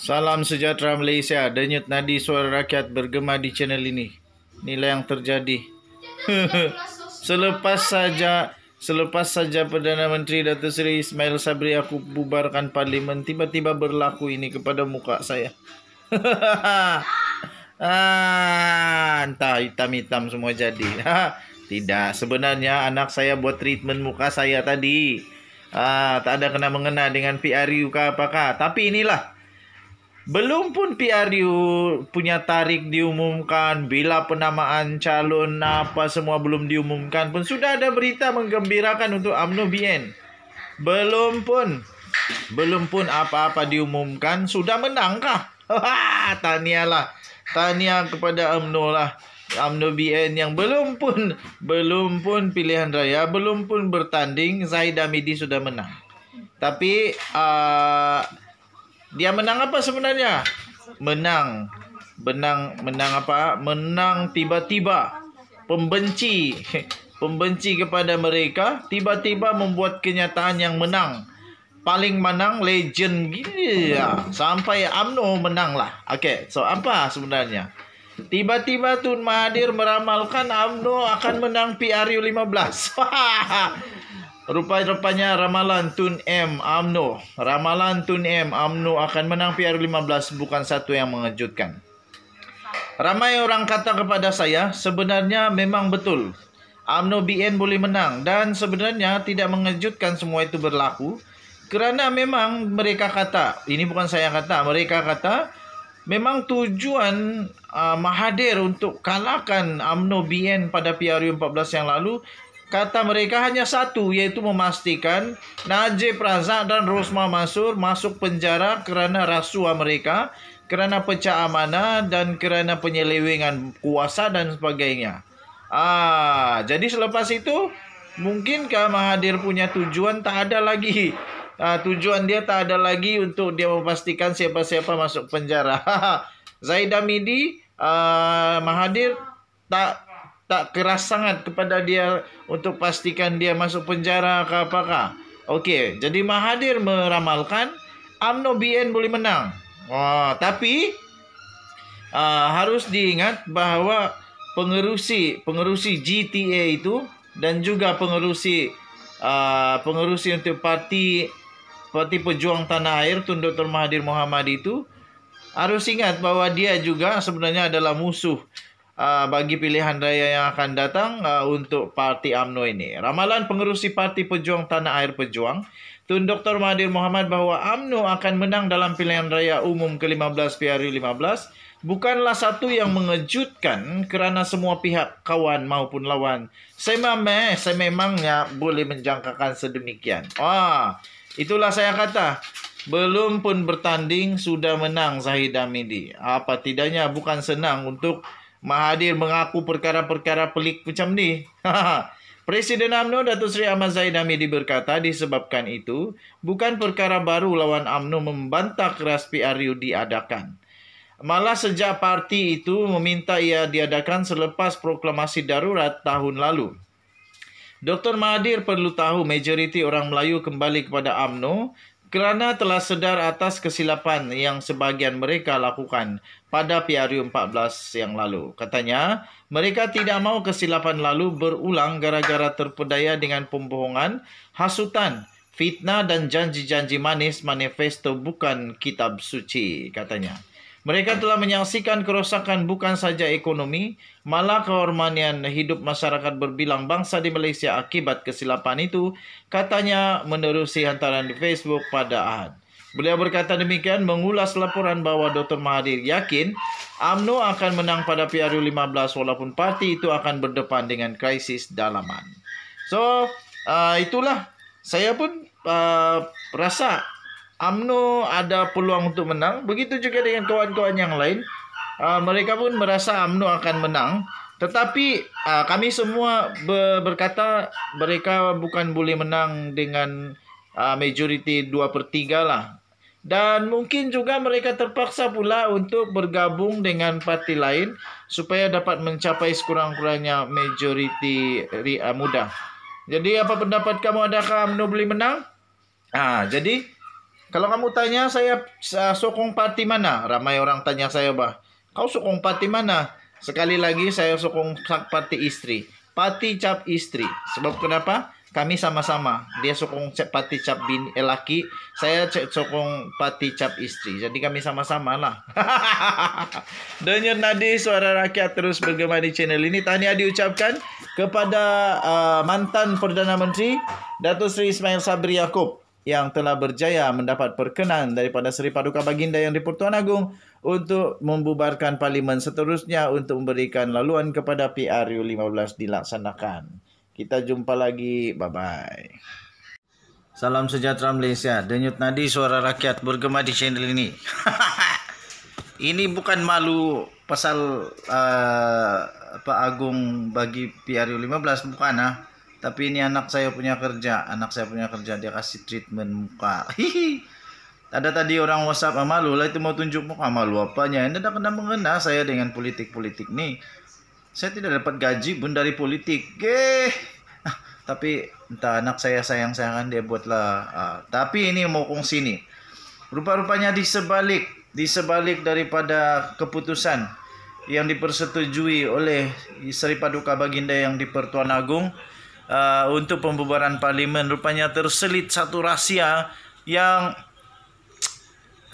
Salam sejahtera Malaysia. Denyut nadi suara rakyat bergema di channel ini. Nilai yang terjadi. selepas saja selepas saja Perdana Menteri Datuk Seri Ismail Sabri aku bubarkan parlimen, tiba-tiba berlaku ini kepada muka saya. ah, entah hitam-hitam semua jadi. Tidak, sebenarnya anak saya buat treatment muka saya tadi. Ah, tak ada kena mengena dengan PRU ke apakah. Tapi inilah Belum pun PRU punya tarik diumumkan, bila penamaan calon apa semua belum diumumkan pun sudah ada berita menggembirakan untuk UMNO BN. Belum pun belum pun apa-apa diumumkan sudah menangkah. lah, Tania kepada UMNO lah. UMNO BN yang belum pun belum pun pilihan raya, belum pun bertanding Zaid Hamidi sudah menang. Tapi uh, dia menang apa sebenarnya? Menang. Menang menang apa? Menang tiba-tiba. Pembenci. Pembenci kepada mereka tiba-tiba membuat kenyataan yang menang. Paling menang legend gila. Ya. Sampai Amno menang lah. Okay. So apa sebenarnya? Tiba-tiba Tun Mahathir meramalkan Amno akan menang PRU 15. Rupa-rupanya ramalan Tun M Amno, ramalan Tun M Amno akan menang PR15 bukan satu yang mengejutkan. Ramai orang kata kepada saya, sebenarnya memang betul. Amno BN boleh menang dan sebenarnya tidak mengejutkan semua itu berlaku. Kerana memang mereka kata, ini bukan saya kata, mereka kata memang tujuan uh, Mahathir untuk kalahkan AMNO BN pada PRU 14 yang lalu kata mereka hanya satu yaitu memastikan Najib Razak dan Rosma Masur masuk penjara kerana rasuah mereka kerana pecah amanah dan kerana penyelewengan kuasa dan sebagainya. Ah, jadi selepas itu mungkin mungkinkah Mahadir punya tujuan tak ada lagi? Ah, tujuan dia tak ada lagi untuk dia memastikan siapa-siapa masuk penjara. Zaid Amidi, ah, Mahathir tak tak keras sangat kepada dia untuk pastikan dia masuk penjara ke apakah. Okey, jadi Mahadir meramalkan Amno BN boleh menang. Wah, tapi uh, harus diingat bahawa pengerusi pengerusi GTA itu dan juga pengerusi uh, pengerusi untuk parti parti pejuang tanah air Tun Dr. Mahadir Mohamad itu harus ingat bahawa dia juga sebenarnya adalah musuh uh, bagi pilihan raya yang akan datang uh, untuk parti AMNO ini. Ramalan pengerusi Parti Pejuang Tanah Air Pejuang, Tun Dr. Mahathir Mohamad bahawa AMNO akan menang dalam pilihan raya umum ke-15 PRU 15 bukanlah satu yang mengejutkan kerana semua pihak kawan maupun lawan. Saya, mem- eh, saya memangnya boleh menjangkakan sedemikian. Wah, itulah saya kata. Belum pun bertanding sudah menang Zahid Amidi. Apa tidaknya bukan senang untuk Mahathir mengaku perkara-perkara pelik macam ni. Presiden AMNO Datuk Seri Ahmad Zahid Hamidi berkata disebabkan itu bukan perkara baru lawan AMNO membantah keras PRU diadakan. Malah sejak parti itu meminta ia diadakan selepas proklamasi darurat tahun lalu. Dr. Mahathir perlu tahu majoriti orang Melayu kembali kepada AMNO kerana telah sedar atas kesilapan yang sebahagian mereka lakukan pada PRU 14 yang lalu. Katanya, mereka tidak mahu kesilapan lalu berulang gara-gara terpedaya dengan pembohongan, hasutan, fitnah dan janji-janji manis manifesto bukan kitab suci, katanya. Mereka telah menyaksikan kerosakan bukan saja ekonomi, malah kehormanian hidup masyarakat berbilang bangsa di Malaysia akibat kesilapan itu, katanya menerusi hantaran di Facebook pada Ahad. Beliau berkata demikian mengulas laporan bahawa Dr. Mahathir yakin UMNO akan menang pada PRU15 walaupun parti itu akan berdepan dengan krisis dalaman. So, uh, itulah saya pun uh, rasa UMNO ada peluang untuk menang begitu juga dengan kawan-kawan yang lain uh, mereka pun merasa UMNO akan menang tetapi uh, kami semua ber- berkata mereka bukan boleh menang dengan uh, majoriti 2/3 lah dan mungkin juga mereka terpaksa pula untuk bergabung dengan parti lain supaya dapat mencapai sekurang-kurangnya majoriti uh, muda jadi apa pendapat kamu adakah UMNO boleh menang ah jadi kalau kamu tanya saya uh, sokong parti mana? Ramai orang tanya saya bah. Kau sokong parti mana? Sekali lagi saya sokong parti istri. Parti cap istri. Sebab kenapa? Kami sama-sama. Dia sokong parti cap bin eh, laki. Saya sokong parti cap istri. Jadi kami sama-sama lah. Denyut nadi suara rakyat terus bergema di channel ini. Tahniah diucapkan kepada uh, mantan Perdana Menteri Datuk Seri Ismail Sabri Yaakob yang telah berjaya mendapat perkenan daripada Seri Paduka Baginda yang di Pertuan Agung untuk membubarkan parlimen seterusnya untuk memberikan laluan kepada PRU 15 dilaksanakan. Kita jumpa lagi. Bye-bye. Salam sejahtera Malaysia. Denyut nadi suara rakyat bergema di channel ini. ini bukan malu pasal uh, Pak Agung bagi PRU 15 bukan ah. Tapi ini anak saya punya kerja, anak saya punya kerja dia kasih treatment muka. Hihi. Ada tadi orang WhatsApp sama lu, lah itu mau tunjuk muka sama lu apanya. Ini tidak kena mengena saya dengan politik-politik nih. Saya tidak dapat gaji pun dari politik. Geh. Nah, tapi entah anak saya sayang-sayangan dia buatlah. Ah, tapi ini mau kongsi nih. Rupa-rupanya di sebalik, di sebalik daripada keputusan yang dipersetujui oleh Sri Paduka Baginda yang di Pertuan Agung uh, untuk pembubaran parlimen rupanya terselit satu rahasia yang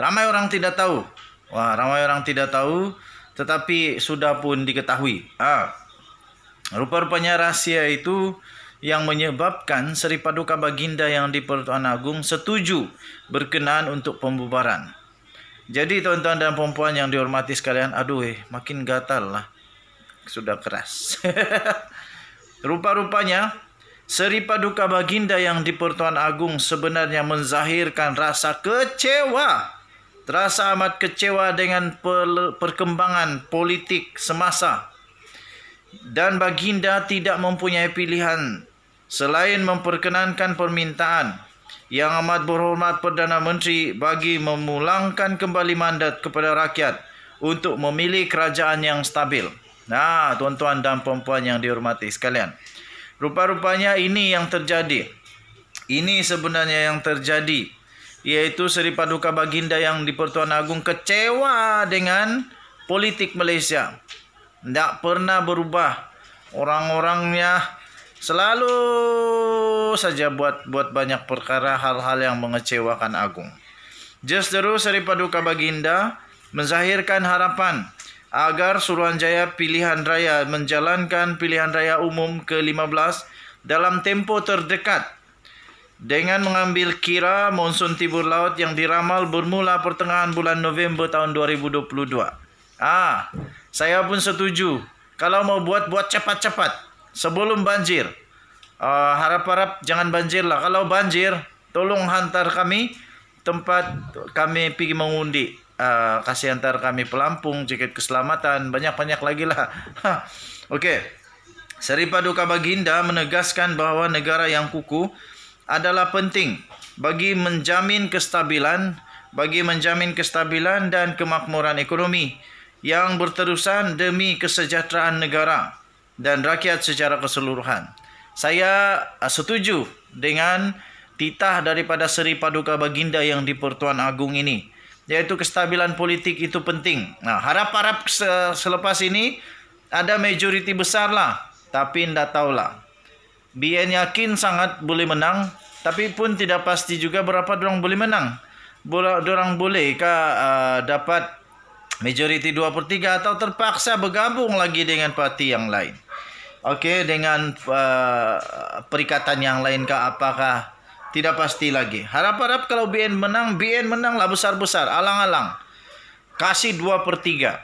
ramai orang tidak tahu. Wah, ramai orang tidak tahu tetapi sudah pun diketahui. Ah. Rupa-rupanya rahasia itu yang menyebabkan Sri Paduka Baginda yang di Pertuan Agung setuju berkenaan untuk pembubaran. Jadi tuan-tuan dan perempuan yang dihormati sekalian, aduh eh, makin gatal lah. Sudah keras. Rupa-rupanya Seri Paduka Baginda yang di-Pertuan Agung sebenarnya menzahirkan rasa kecewa. Terasa amat kecewa dengan perkembangan politik semasa. Dan Baginda tidak mempunyai pilihan selain memperkenankan permintaan yang amat berhormat Perdana Menteri bagi memulangkan kembali mandat kepada rakyat untuk memilih kerajaan yang stabil. Nah, tuan-tuan dan puan-puan yang dihormati sekalian. Rupa-rupanya ini yang terjadi. Ini sebenarnya yang terjadi. Iaitu Seri Paduka Baginda yang di Pertuan Agung kecewa dengan politik Malaysia. tidak pernah berubah. Orang-orangnya selalu saja buat buat banyak perkara hal-hal yang mengecewakan Agung. Justeru Seri Paduka Baginda menzahirkan harapan agar Suruhanjaya Pilihan Raya menjalankan pilihan raya umum ke-15 dalam tempo terdekat dengan mengambil kira monsun timur laut yang diramal bermula pertengahan bulan November tahun 2022. Ah, saya pun setuju. Kalau mau buat buat cepat-cepat sebelum banjir. Ah, harap-harap uh, jangan banjir lah. Kalau banjir, tolong hantar kami tempat kami pergi mengundi uh, kasih antar kami pelampung jaket keselamatan banyak-banyak lagi lah ha, oke okay. Seri Paduka Baginda menegaskan bahawa negara yang kukuh adalah penting bagi menjamin kestabilan bagi menjamin kestabilan dan kemakmuran ekonomi yang berterusan demi kesejahteraan negara dan rakyat secara keseluruhan. Saya ah, setuju dengan titah daripada Seri Paduka Baginda yang di Pertuan Agung ini. yaitu kestabilan politik itu penting. Nah, harap-harap selepas ini ada majority besar lah, tapi ndak tahulah. BN yakin sangat boleh menang, tapi pun tidak pasti juga berapa dorang boleh menang. Bola dorang boleh ke uh, dapat majority 2 per 3 atau terpaksa bergabung lagi dengan parti yang lain. Oke, dengan uh, perikatan yang lain ke apakah tidak pasti lagi. Harap-harap kalau BN menang, BN menanglah besar-besar, alang-alang. Kasih 2 per 3.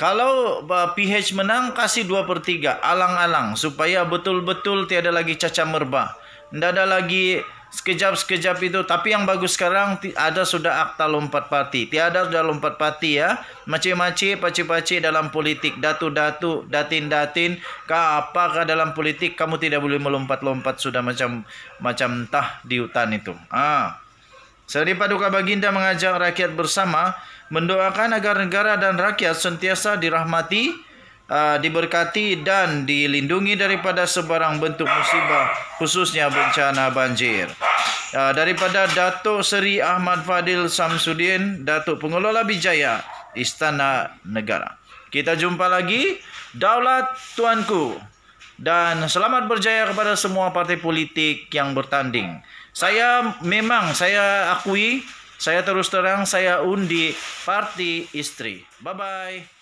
Kalau PH menang, kasih 2 per 3, alang-alang. Supaya betul-betul tiada lagi caca merbah. Tidak ada lagi sekejap-sekejap itu. Tapi yang bagus sekarang ada sudah akta lompat pati Tiada sudah lompat pati ya. macam-macam paci-paci dalam politik. Datu-datu, datin-datin. Apakah dalam politik kamu tidak boleh melompat-lompat sudah macam macam tah di hutan itu. Ah. Seri Paduka Baginda mengajak rakyat bersama mendoakan agar negara dan rakyat sentiasa dirahmati uh, diberkati dan dilindungi daripada sebarang bentuk musibah khususnya bencana banjir. Uh, daripada Datuk Seri Ahmad Fadil Samsudin, Datuk Pengelola Bijaya, Istana Negara. Kita jumpa lagi, Daulat Tuanku. Dan selamat berjaya kepada semua parti politik yang bertanding. Saya memang, saya akui, saya terus terang, saya undi parti istri. Bye-bye.